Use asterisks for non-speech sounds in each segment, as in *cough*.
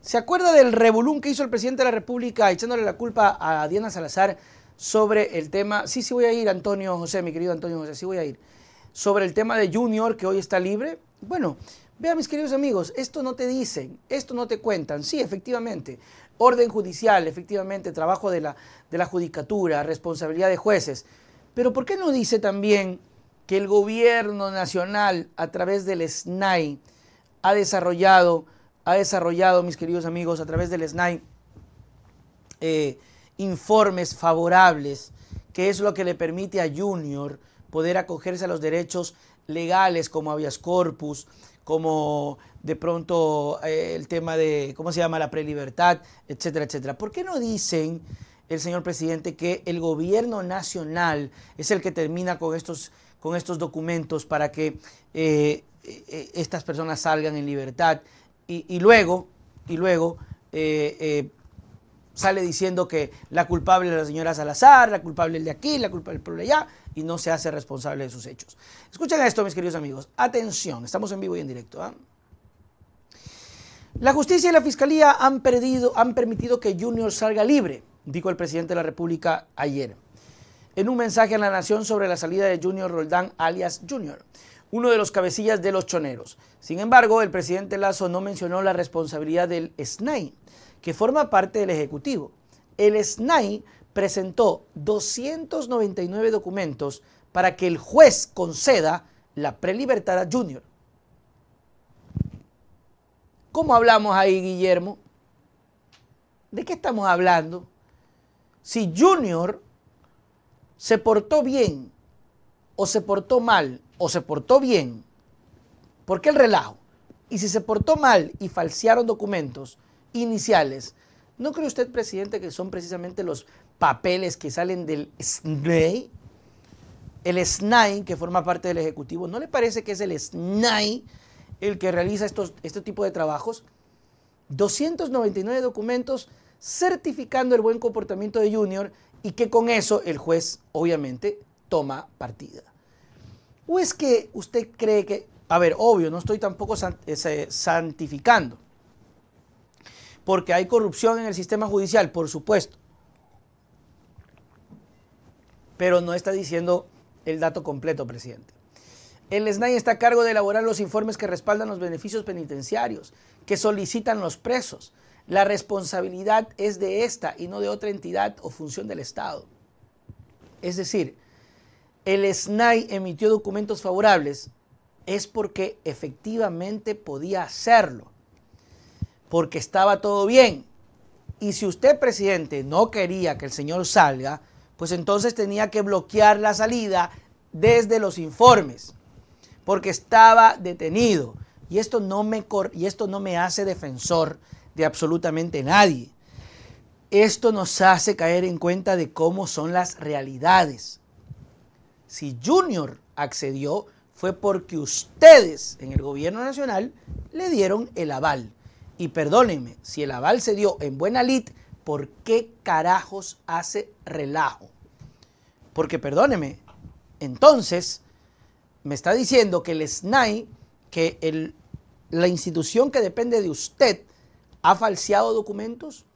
¿Se acuerda del revolún que hizo el presidente de la República echándole la culpa a Diana Salazar sobre el tema? Sí, sí voy a ir, Antonio José, mi querido Antonio José, sí voy a ir. Sobre el tema de Junior que hoy está libre. Bueno, vea, mis queridos amigos, esto no te dicen, esto no te cuentan. Sí, efectivamente, orden judicial, efectivamente, trabajo de la, de la judicatura, responsabilidad de jueces. Pero ¿por qué no dice también que el gobierno nacional a través del SNAI ha desarrollado ha desarrollado, mis queridos amigos, a través del SNAI, eh, informes favorables, que es lo que le permite a Junior poder acogerse a los derechos legales como habeas corpus, como de pronto eh, el tema de, ¿cómo se llama?, la prelibertad, etcétera, etcétera. ¿Por qué no dicen el señor presidente que el gobierno nacional es el que termina con estos, con estos documentos para que eh, estas personas salgan en libertad y, luego, y luego eh, eh, sale diciendo que la culpable es la señora Salazar, la culpable es de aquí, la culpable es de allá, y no se hace responsable de sus hechos. Escuchen esto, mis queridos amigos. Atención, estamos en vivo y en directo. ¿ah? La justicia y la fiscalía han, perdido, han permitido que Junior salga libre, dijo el presidente de la República ayer, en un mensaje a la nación sobre la salida de Junior Roldán, alias Junior uno de los cabecillas de los choneros. Sin embargo, el presidente Lazo no mencionó la responsabilidad del SNAI, que forma parte del Ejecutivo. El SNAI presentó 299 documentos para que el juez conceda la prelibertad a Junior. ¿Cómo hablamos ahí, Guillermo? ¿De qué estamos hablando? Si Junior se portó bien o se portó mal o se portó bien, ¿por qué el relajo? Y si se portó mal y falsearon documentos iniciales, ¿no cree usted, presidente, que son precisamente los papeles que salen del SNAI? E el SNAI, e que forma parte del Ejecutivo, ¿no le parece que es el SNAI e el que realiza este tipo de trabajos? 299 documentos certificando el buen comportamiento de Junior y que con eso el juez obviamente toma partida. ¿O es que usted cree que, a ver, obvio, no estoy tampoco eh, santificando, porque hay corrupción en el sistema judicial, por supuesto, pero no está diciendo el dato completo, presidente. El SNAI está a cargo de elaborar los informes que respaldan los beneficios penitenciarios que solicitan los presos. La responsabilidad es de esta y no de otra entidad o función del Estado. Es decir, el SNAI emitió documentos favorables es porque efectivamente podía hacerlo, porque estaba todo bien. Y si usted, presidente, no quería que el señor salga, pues entonces tenía que bloquear la salida desde los informes, porque estaba detenido. Y esto no me, y esto no me hace defensor de absolutamente nadie. Esto nos hace caer en cuenta de cómo son las realidades si Junior accedió fue porque ustedes en el gobierno nacional le dieron el aval. Y perdónenme, si el aval se dio en buena lid, ¿por qué carajos hace relajo? Porque perdóneme, entonces me está diciendo que el SNAI, que la institución que depende de usted, ha falseado documentos.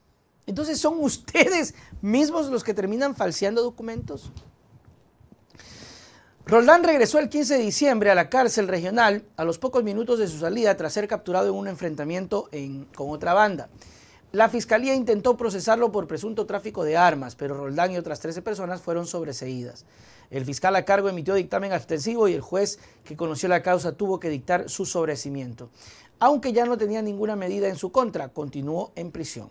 Entonces son *laughs* ustedes mismos los que terminan falseando documentos. Roldán regresó el 15 de diciembre a la cárcel regional a los pocos minutos de su salida tras ser capturado en un enfrentamiento con otra banda. La fiscalía intentó procesarlo por presunto tráfico de armas, pero Roldán y otras 13 personas fueron sobreseídas. El fiscal a cargo emitió dictamen abstensivo y el juez que conoció la causa tuvo que dictar su sobrecimiento. Aunque ya no tenía ninguna medida en su contra, continuó en prisión.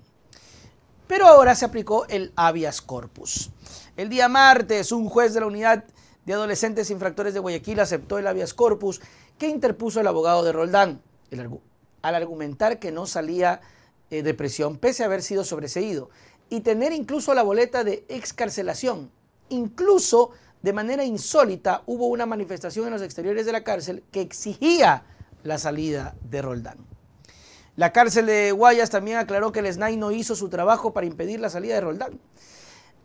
Pero ahora se aplicó el habeas corpus. El día martes, un juez de la unidad de Adolescentes Infractores de Guayaquil aceptó el habeas corpus que interpuso el abogado de Roldán al argumentar que no salía eh, de prisión pese a haber sido sobreseído y tener incluso la boleta de excarcelación. Incluso de manera insólita hubo una manifestación en los exteriores de la cárcel que exigía la salida de Roldán. La cárcel de Guayas también aclaró que el SNAI no hizo su trabajo para impedir la salida de Roldán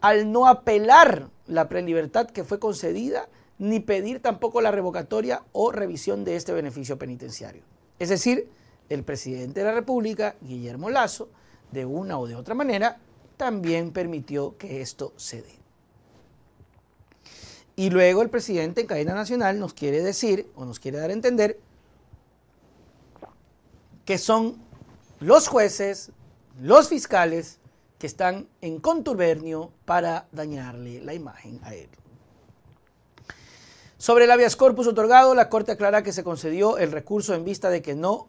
al no apelar la prelibertad que fue concedida, ni pedir tampoco la revocatoria o revisión de este beneficio penitenciario. Es decir, el presidente de la República, Guillermo Lazo, de una o de otra manera, también permitió que esto se dé. Y luego el presidente en cadena nacional nos quiere decir o nos quiere dar a entender que son los jueces, los fiscales, que están en contubernio para dañarle la imagen a él. Sobre el habeas corpus otorgado, la Corte aclara que se concedió el recurso en vista de que no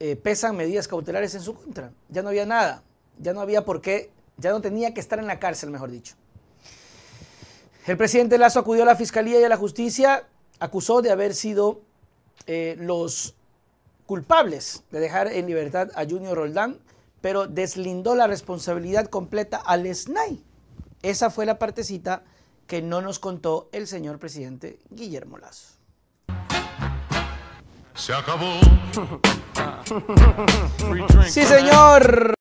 eh, pesan medidas cautelares en su contra. Ya no había nada, ya no había por qué, ya no tenía que estar en la cárcel, mejor dicho. El presidente Lazo acudió a la Fiscalía y a la Justicia, acusó de haber sido eh, los culpables de dejar en libertad a Junior Roldán, pero deslindó la responsabilidad completa al SNAI. Esa fue la partecita que no nos contó el señor presidente Guillermo Lazo. Se acabó. sí, señor.